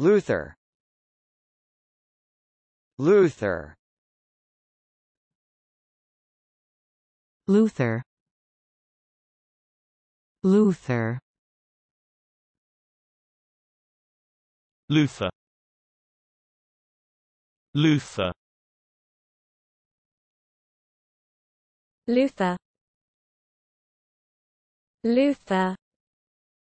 Luther Luther Luther Luther Luther Luther Luther Luther